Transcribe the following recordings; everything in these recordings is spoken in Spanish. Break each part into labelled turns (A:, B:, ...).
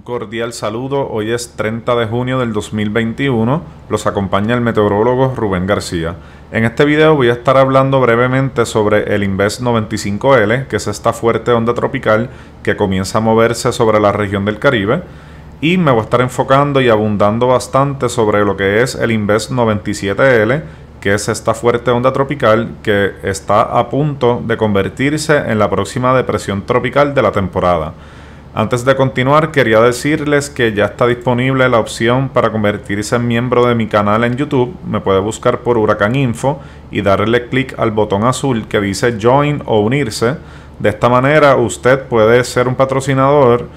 A: Un cordial saludo, hoy es 30 de junio del 2021, los acompaña el meteorólogo Rubén García. En este video voy a estar hablando brevemente sobre el Inves 95L, que es esta fuerte onda tropical que comienza a moverse sobre la región del Caribe, y me voy a estar enfocando y abundando bastante sobre lo que es el Inves 97L, que es esta fuerte onda tropical que está a punto de convertirse en la próxima depresión tropical de la temporada. Antes de continuar, quería decirles que ya está disponible la opción para convertirse en miembro de mi canal en YouTube. Me puede buscar por Huracán Info y darle clic al botón azul que dice Join o Unirse. De esta manera usted puede ser un patrocinador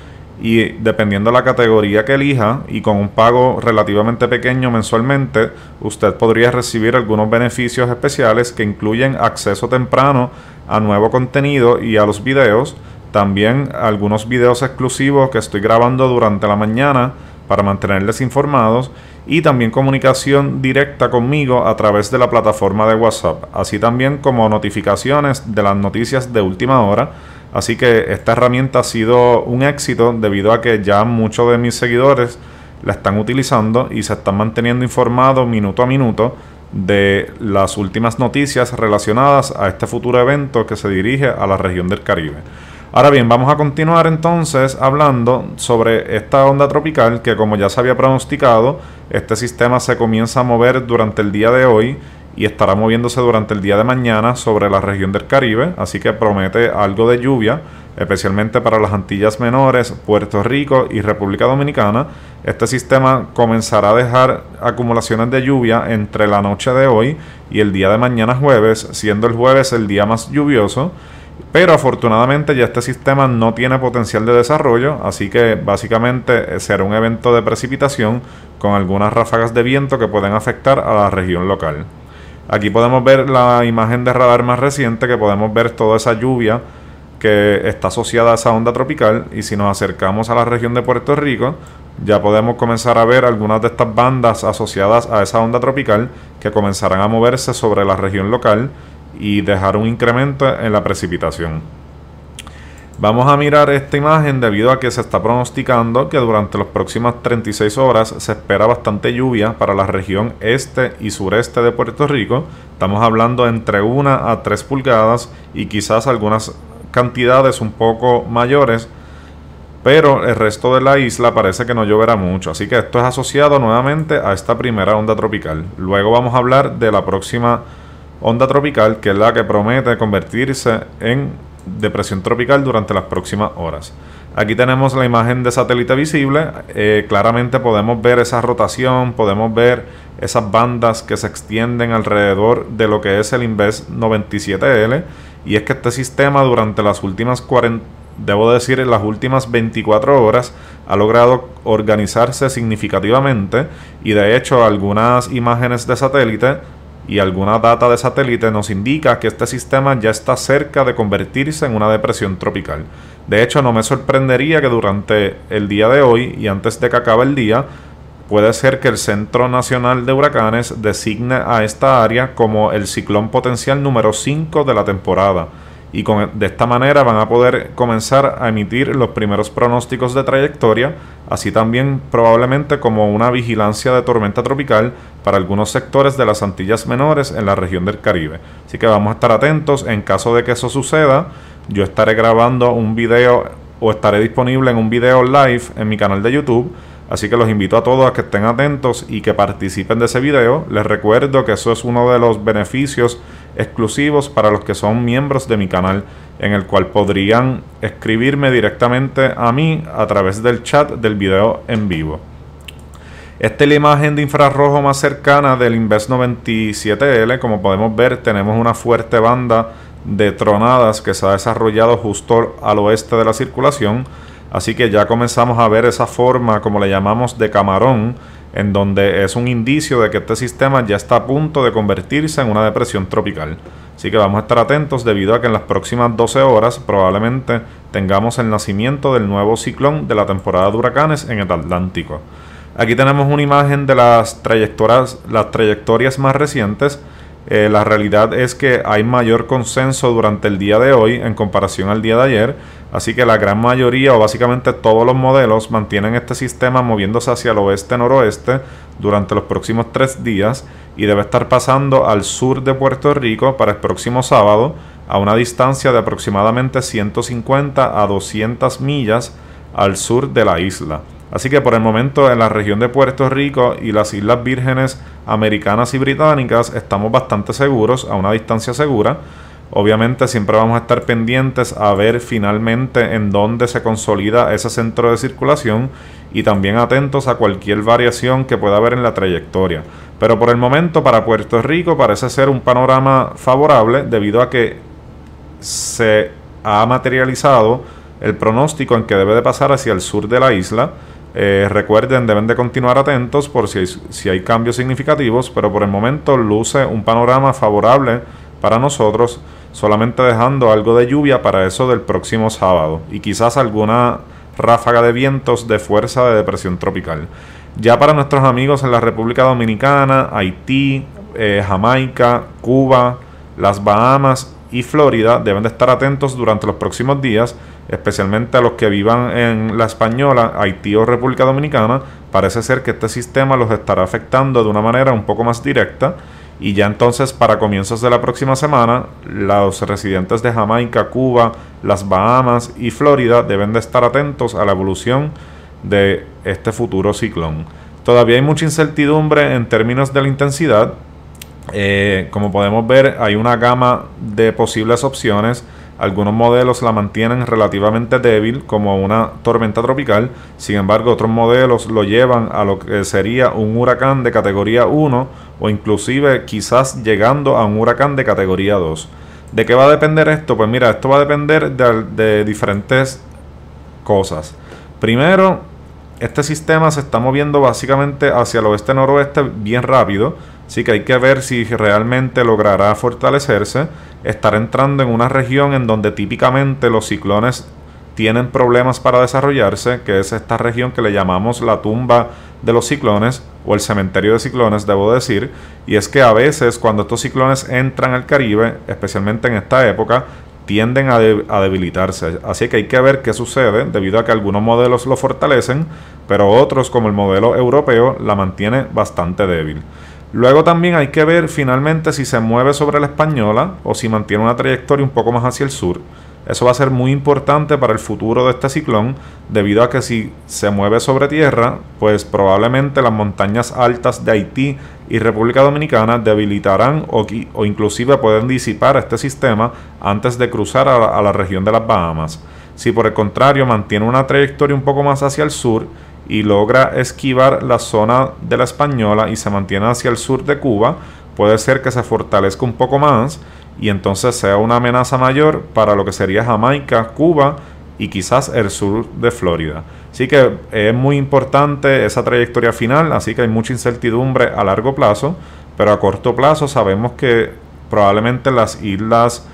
A: y dependiendo de la categoría que elija y con un pago relativamente pequeño mensualmente, usted podría recibir algunos beneficios especiales que incluyen acceso temprano a nuevo contenido y a los videos también algunos videos exclusivos que estoy grabando durante la mañana para mantenerles informados y también comunicación directa conmigo a través de la plataforma de WhatsApp, así también como notificaciones de las noticias de última hora. Así que esta herramienta ha sido un éxito debido a que ya muchos de mis seguidores la están utilizando y se están manteniendo informados minuto a minuto de las últimas noticias relacionadas a este futuro evento que se dirige a la región del Caribe. Ahora bien, vamos a continuar entonces hablando sobre esta onda tropical que como ya se había pronosticado, este sistema se comienza a mover durante el día de hoy y estará moviéndose durante el día de mañana sobre la región del Caribe, así que promete algo de lluvia, especialmente para las Antillas Menores, Puerto Rico y República Dominicana. Este sistema comenzará a dejar acumulaciones de lluvia entre la noche de hoy y el día de mañana jueves, siendo el jueves el día más lluvioso pero afortunadamente ya este sistema no tiene potencial de desarrollo, así que básicamente eh, será un evento de precipitación con algunas ráfagas de viento que pueden afectar a la región local. Aquí podemos ver la imagen de radar más reciente que podemos ver toda esa lluvia que está asociada a esa onda tropical y si nos acercamos a la región de Puerto Rico ya podemos comenzar a ver algunas de estas bandas asociadas a esa onda tropical que comenzarán a moverse sobre la región local y dejar un incremento en la precipitación. Vamos a mirar esta imagen debido a que se está pronosticando que durante las próximas 36 horas se espera bastante lluvia para la región este y sureste de Puerto Rico. Estamos hablando entre 1 a 3 pulgadas y quizás algunas cantidades un poco mayores pero el resto de la isla parece que no lloverá mucho, así que esto es asociado nuevamente a esta primera onda tropical. Luego vamos a hablar de la próxima onda tropical, que es la que promete convertirse en depresión tropical durante las próximas horas. Aquí tenemos la imagen de satélite visible, eh, claramente podemos ver esa rotación, podemos ver esas bandas que se extienden alrededor de lo que es el Inves 97L y es que este sistema durante las últimas 40, debo decir las últimas 24 horas ha logrado organizarse significativamente y de hecho algunas imágenes de satélite y alguna data de satélite nos indica que este sistema ya está cerca de convertirse en una depresión tropical. De hecho, no me sorprendería que durante el día de hoy y antes de que acabe el día, puede ser que el Centro Nacional de Huracanes designe a esta área como el ciclón potencial número 5 de la temporada y con, de esta manera van a poder comenzar a emitir los primeros pronósticos de trayectoria, así también probablemente como una vigilancia de tormenta tropical para algunos sectores de las Antillas Menores en la región del Caribe. Así que vamos a estar atentos en caso de que eso suceda. Yo estaré grabando un video o estaré disponible en un video live en mi canal de YouTube. Así que los invito a todos a que estén atentos y que participen de ese video. Les recuerdo que eso es uno de los beneficios exclusivos para los que son miembros de mi canal, en el cual podrían escribirme directamente a mí a través del chat del video en vivo. Esta es la imagen de infrarrojo más cercana del Invest 97L. Como podemos ver, tenemos una fuerte banda de tronadas que se ha desarrollado justo al oeste de la circulación. Así que ya comenzamos a ver esa forma, como le llamamos, de camarón en donde es un indicio de que este sistema ya está a punto de convertirse en una depresión tropical. Así que vamos a estar atentos debido a que en las próximas 12 horas probablemente tengamos el nacimiento del nuevo ciclón de la temporada de huracanes en el Atlántico. Aquí tenemos una imagen de las trayectorias, las trayectorias más recientes. Eh, la realidad es que hay mayor consenso durante el día de hoy en comparación al día de ayer Así que la gran mayoría o básicamente todos los modelos mantienen este sistema moviéndose hacia el oeste-noroeste durante los próximos tres días y debe estar pasando al sur de Puerto Rico para el próximo sábado a una distancia de aproximadamente 150 a 200 millas al sur de la isla. Así que por el momento en la región de Puerto Rico y las Islas Vírgenes Americanas y Británicas estamos bastante seguros, a una distancia segura Obviamente siempre vamos a estar pendientes a ver finalmente en dónde se consolida ese centro de circulación y también atentos a cualquier variación que pueda haber en la trayectoria. Pero por el momento para Puerto Rico parece ser un panorama favorable debido a que se ha materializado el pronóstico en que debe de pasar hacia el sur de la isla. Eh, recuerden, deben de continuar atentos por si si hay cambios significativos, pero por el momento luce un panorama favorable para nosotros solamente dejando algo de lluvia para eso del próximo sábado y quizás alguna ráfaga de vientos de fuerza de depresión tropical. Ya para nuestros amigos en la República Dominicana, Haití, eh, Jamaica, Cuba, las Bahamas y Florida deben de estar atentos durante los próximos días, especialmente a los que vivan en la Española, Haití o República Dominicana. Parece ser que este sistema los estará afectando de una manera un poco más directa y ya entonces para comienzos de la próxima semana, los residentes de Jamaica, Cuba, las Bahamas y Florida deben de estar atentos a la evolución de este futuro ciclón. Todavía hay mucha incertidumbre en términos de la intensidad. Eh, como podemos ver, hay una gama de posibles opciones algunos modelos la mantienen relativamente débil como una tormenta tropical, sin embargo otros modelos lo llevan a lo que sería un huracán de categoría 1 o inclusive quizás llegando a un huracán de categoría 2. ¿De qué va a depender esto? Pues mira, esto va a depender de, de diferentes cosas. Primero, este sistema se está moviendo básicamente hacia el oeste-noroeste bien rápido, así que hay que ver si realmente logrará fortalecerse, estar entrando en una región en donde típicamente los ciclones tienen problemas para desarrollarse, que es esta región que le llamamos la tumba de los ciclones o el cementerio de ciclones, debo decir, y es que a veces cuando estos ciclones entran al Caribe, especialmente en esta época, tienden a, debilitarse. Así que hay que ver qué sucede, debido a que algunos modelos lo fortalecen, pero otros, como el modelo europeo, la mantiene bastante débil. Luego también hay que ver finalmente si se mueve sobre la española o si mantiene una trayectoria un poco más hacia el sur. Eso va a ser muy importante para el futuro de este ciclón, debido a que si se mueve sobre tierra, pues probablemente las montañas altas de Haití y República Dominicana debilitarán o, o inclusive pueden disipar este sistema antes de cruzar a la región de las Bahamas. Si por el contrario mantiene una trayectoria un poco más hacia el sur y logra esquivar la zona de la Española y se mantiene hacia el sur de Cuba, puede ser que se fortalezca un poco más y entonces sea una amenaza mayor para lo que sería Jamaica, Cuba y quizás el sur de Florida. Así que es muy importante esa trayectoria final, así que hay mucha incertidumbre a largo plazo, pero a corto plazo sabemos que probablemente las islas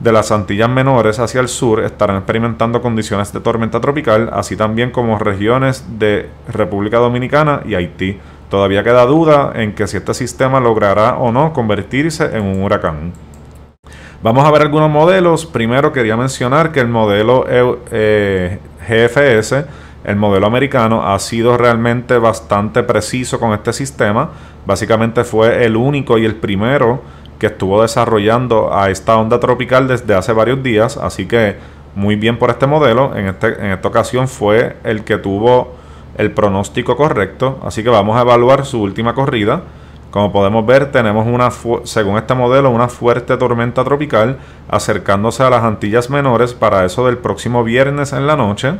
A: de las Antillas Menores hacia el sur estarán experimentando condiciones de tormenta tropical, así también como regiones de República Dominicana y Haití. Todavía queda duda en que si este sistema logrará o no convertirse en un huracán. Vamos a ver algunos modelos. Primero quería mencionar que el modelo e eh, GFS, el modelo americano, ha sido realmente bastante preciso con este sistema. Básicamente fue el único y el primero que estuvo desarrollando a esta onda tropical desde hace varios días. Así que muy bien por este modelo. En, este, en esta ocasión fue el que tuvo el pronóstico correcto. Así que vamos a evaluar su última corrida. Como podemos ver, tenemos una, según este modelo, una fuerte tormenta tropical acercándose a las Antillas Menores para eso del próximo viernes en la noche.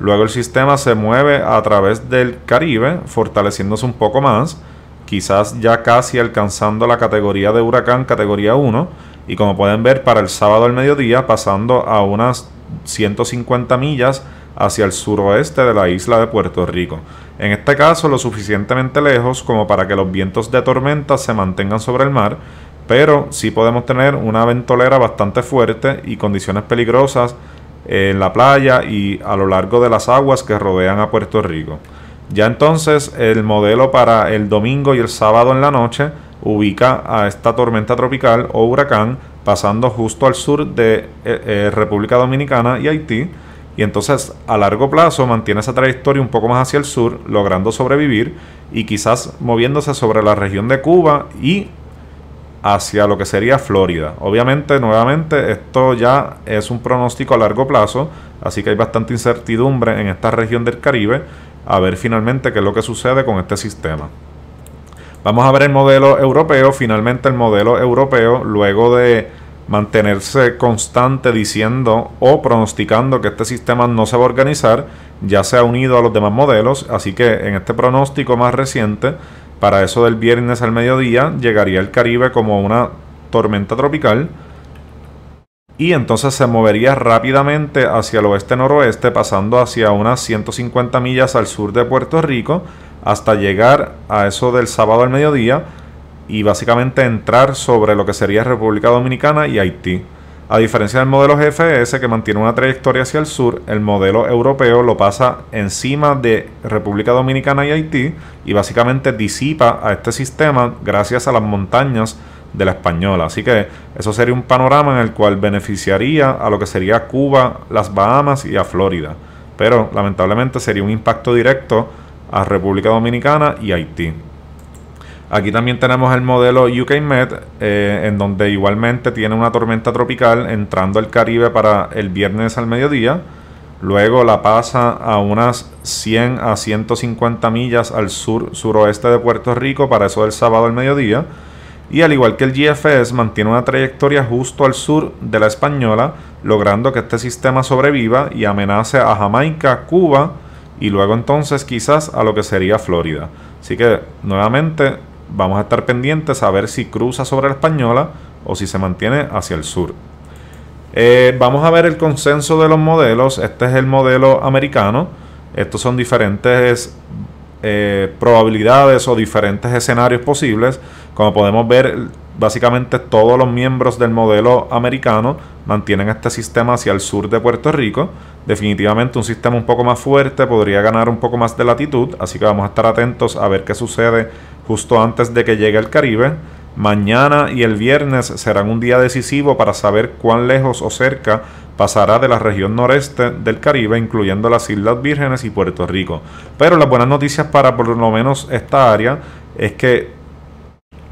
A: Luego el sistema se mueve a través del Caribe, fortaleciéndose un poco más, quizás ya casi alcanzando la categoría de huracán categoría 1. Y como pueden ver, para el sábado al mediodía, pasando a unas 150 millas hacia el suroeste de la isla de Puerto Rico, en este caso lo suficientemente lejos como para que los vientos de tormenta se mantengan sobre el mar, pero sí podemos tener una ventolera bastante fuerte y condiciones peligrosas eh, en la playa y a lo largo de las aguas que rodean a Puerto Rico. Ya entonces el modelo para el domingo y el sábado en la noche ubica a esta tormenta tropical o huracán pasando justo al sur de eh, eh, República Dominicana y Haití, y entonces a largo plazo mantiene esa trayectoria un poco más hacia el sur, logrando sobrevivir y quizás moviéndose sobre la región de Cuba y hacia lo que sería Florida. Obviamente, nuevamente, esto ya es un pronóstico a largo plazo, así que hay bastante incertidumbre en esta región del Caribe, a ver finalmente qué es lo que sucede con este sistema. Vamos a ver el modelo europeo, finalmente el modelo europeo, luego de mantenerse constante diciendo o pronosticando que este sistema no se va a organizar, ya se ha unido a los demás modelos, así que en este pronóstico más reciente, para eso del viernes al mediodía, llegaría el Caribe como una tormenta tropical y entonces se movería rápidamente hacia el oeste-noroeste, pasando hacia unas 150 millas al sur de Puerto Rico, hasta llegar a eso del sábado al mediodía, y básicamente entrar sobre lo que sería República Dominicana y Haití. A diferencia del modelo GFS e que mantiene una trayectoria hacia el sur, el modelo europeo lo pasa encima de República Dominicana y Haití y básicamente disipa a este sistema gracias a las montañas de la española. Así que eso sería un panorama en el cual beneficiaría a lo que sería Cuba, las Bahamas y a Florida. Pero lamentablemente sería un impacto directo a República Dominicana y Haití. Aquí también tenemos el modelo UK Met, eh, en donde igualmente tiene una tormenta tropical entrando al Caribe para el viernes al mediodía. Luego la pasa a unas 100 a 150 millas al sur suroeste de Puerto Rico para eso del sábado al mediodía. Y al igual que el GFS, mantiene una trayectoria justo al sur de la española, logrando que este sistema sobreviva y amenace a Jamaica, Cuba y luego entonces quizás a lo que sería Florida. Así que nuevamente vamos a estar pendientes a ver si cruza sobre la española o si se mantiene hacia el sur. Eh, vamos a ver el consenso de los modelos. Este es el modelo americano. Estos son diferentes eh, probabilidades o diferentes escenarios posibles. Como podemos ver, básicamente todos los miembros del modelo americano mantienen este sistema hacia el sur de Puerto Rico. Definitivamente un sistema un poco más fuerte podría ganar un poco más de latitud, así que vamos a estar atentos a ver qué sucede justo antes de que llegue el Caribe. Mañana y el viernes serán un día decisivo para saber cuán lejos o cerca pasará de la región noreste del Caribe, incluyendo las Islas Vírgenes y Puerto Rico. Pero las buenas noticias para por lo menos esta área es que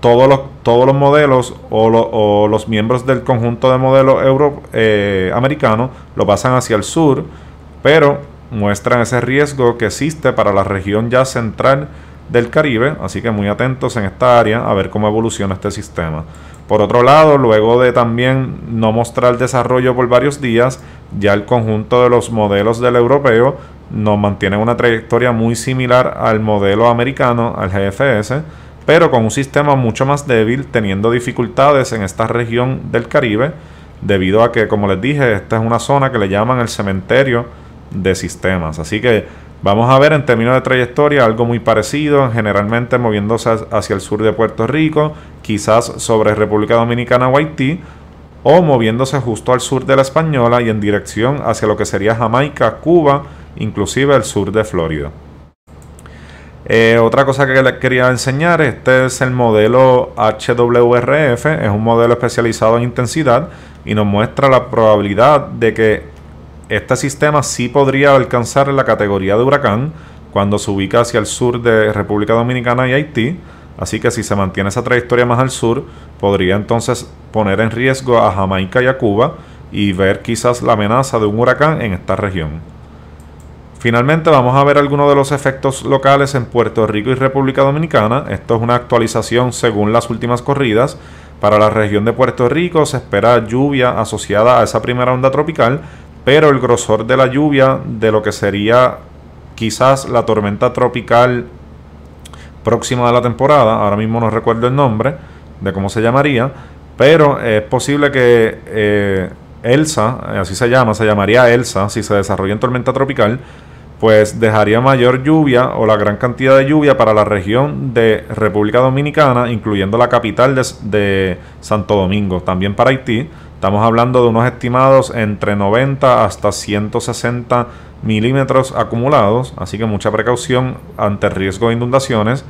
A: todos los, todos los modelos o, los miembros del conjunto de modelos euro, eh, americanos lo pasan hacia el sur, pero muestran ese riesgo que existe para la región ya central del Caribe, así que muy atentos en esta área a ver cómo evoluciona este sistema. Por otro lado, luego de también no mostrar desarrollo por varios días, ya el conjunto de los modelos del europeo nos mantiene una trayectoria muy similar al modelo americano, al GFS, pero con un sistema mucho más débil, teniendo dificultades en esta región del Caribe, debido a que, como les dije, esta es una zona que le llaman el cementerio de sistemas. Así que Vamos a ver en términos de trayectoria algo muy parecido, generalmente moviéndose hacia el sur de Puerto Rico, quizás sobre República Dominicana Haití, o moviéndose justo al sur de la Española y en dirección hacia lo que sería Jamaica, Cuba, inclusive el sur de Florida. Eh, otra cosa que les quería enseñar, este es el modelo HWRF, es un modelo especializado en intensidad y nos muestra la probabilidad de que este sistema sí podría alcanzar la categoría de huracán cuando se ubica hacia el sur de República Dominicana y Haití, así que si se mantiene esa trayectoria más al sur, podría entonces poner en riesgo a Jamaica y a Cuba y ver quizás la amenaza de un huracán en esta región. Finalmente vamos a ver algunos de los efectos locales en Puerto Rico y República Dominicana. Esto es una actualización según las últimas corridas. Para la región de Puerto Rico se espera lluvia asociada a esa primera onda tropical pero el grosor de la lluvia de lo que sería quizás la tormenta tropical próxima de la temporada, ahora mismo no recuerdo el nombre de cómo se llamaría, pero es posible que eh, Elsa, eh, así se llama, se llamaría Elsa, si se desarrolla en tormenta tropical, pues dejaría mayor lluvia o la gran cantidad de lluvia para la región de República Dominicana, incluyendo la capital de Santo Domingo, también para Haití, Estamos hablando de unos estimados entre 90 hasta 160 milímetros acumulados, así que mucha precaución ante riesgo de inundaciones.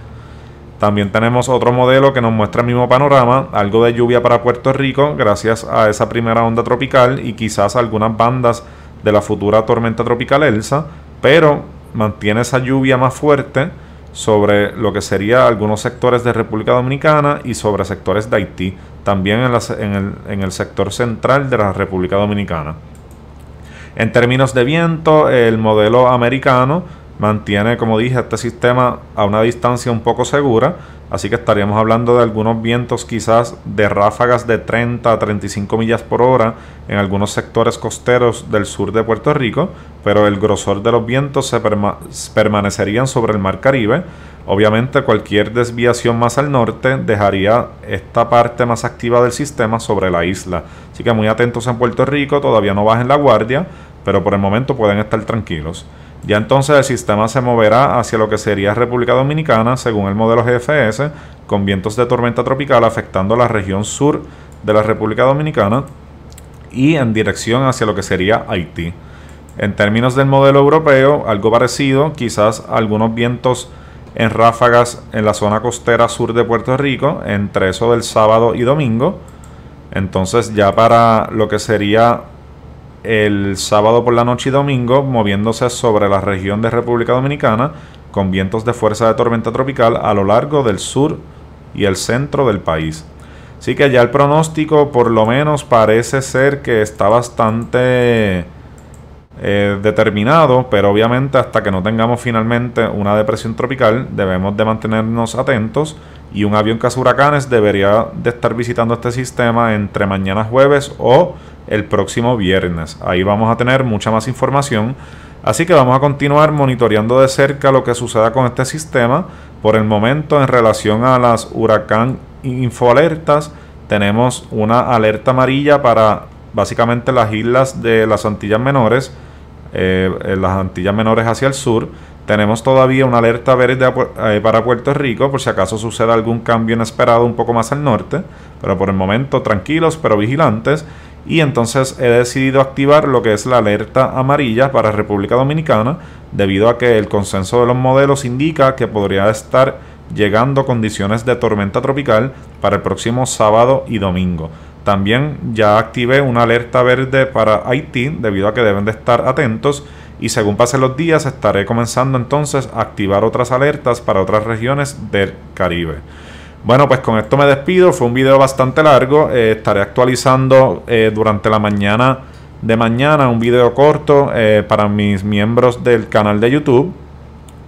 A: También tenemos otro modelo que nos muestra el mismo panorama, algo de lluvia para Puerto Rico gracias a esa primera onda tropical y quizás algunas bandas de la futura tormenta tropical Elsa, pero mantiene esa lluvia más fuerte sobre lo que sería algunos sectores de República Dominicana y sobre sectores de Haití, también en, el, en el sector central de la República Dominicana. En términos de viento, el modelo americano mantiene, como dije, este sistema a una distancia un poco segura, Así que estaríamos hablando de algunos vientos quizás de ráfagas de 30 a 35 millas por hora en algunos sectores costeros del sur de Puerto Rico, pero el grosor de los vientos se permanecerían sobre el mar Caribe. Obviamente cualquier desviación más al norte dejaría esta parte más activa del sistema sobre la isla. Así que muy atentos en Puerto Rico, todavía no bajen la guardia, pero por el momento pueden estar tranquilos. Ya entonces el sistema se moverá hacia lo que sería República Dominicana, según el modelo GFS, con vientos de tormenta tropical afectando la región sur de la República Dominicana y en dirección hacia lo que sería Haití. En términos del modelo europeo, algo parecido, quizás algunos vientos en ráfagas en la zona costera sur de Puerto Rico, entre eso del sábado y domingo. Entonces ya para lo que sería el sábado por la noche y domingo moviéndose sobre la región de República Dominicana con vientos de fuerza de tormenta tropical a lo largo del sur y el centro del país. Así que ya el pronóstico por lo menos parece ser que está bastante eh, determinado, pero obviamente hasta que no tengamos finalmente una depresión tropical debemos de mantenernos atentos y un avión caza huracanes debería de estar visitando este sistema entre mañana jueves o el próximo viernes. Ahí vamos a tener mucha más información. Así que vamos a continuar monitoreando de cerca lo que suceda con este sistema. Por el momento, en relación a las huracán infoalertas, tenemos una alerta amarilla para básicamente las islas de las Antillas Menores eh, en las Antillas Menores hacia el sur. Tenemos todavía una alerta verde eh, para Puerto Rico por si acaso sucede algún cambio inesperado un poco más al norte, pero por el momento tranquilos pero vigilantes. Y entonces he decidido activar lo que es la alerta amarilla para República Dominicana, debido a que el consenso de los modelos indica que podría estar llegando condiciones de tormenta tropical para el próximo sábado y domingo. También ya activé una alerta verde para Haití debido a que deben de estar atentos y según pasen los días estaré comenzando entonces a activar otras alertas para otras regiones del Caribe. Bueno, pues con esto me despido. Fue un video bastante largo. Eh, estaré actualizando eh, durante la mañana de mañana un video corto eh, para mis miembros del canal de YouTube.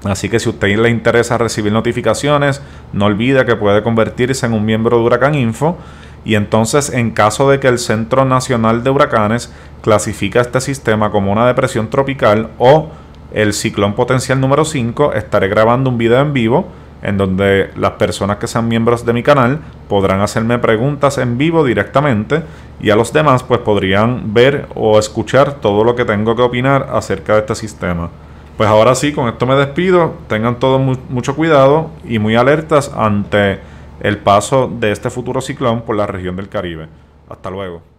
A: Así que si a usted le interesa recibir notificaciones, no olvide que puede convertirse en un miembro de Huracán Info y entonces en caso de que el Centro Nacional de Huracanes clasifica este sistema como una depresión tropical o el ciclón potencial número 5, estaré grabando un video en vivo en donde las personas que sean miembros de mi canal podrán hacerme preguntas en vivo directamente y a los demás pues podrían ver o escuchar todo lo que tengo que opinar acerca de este sistema. Pues ahora sí, con esto me despido. Tengan todos mucho cuidado y muy alertas ante el paso de este futuro ciclón por la región del Caribe. Hasta luego.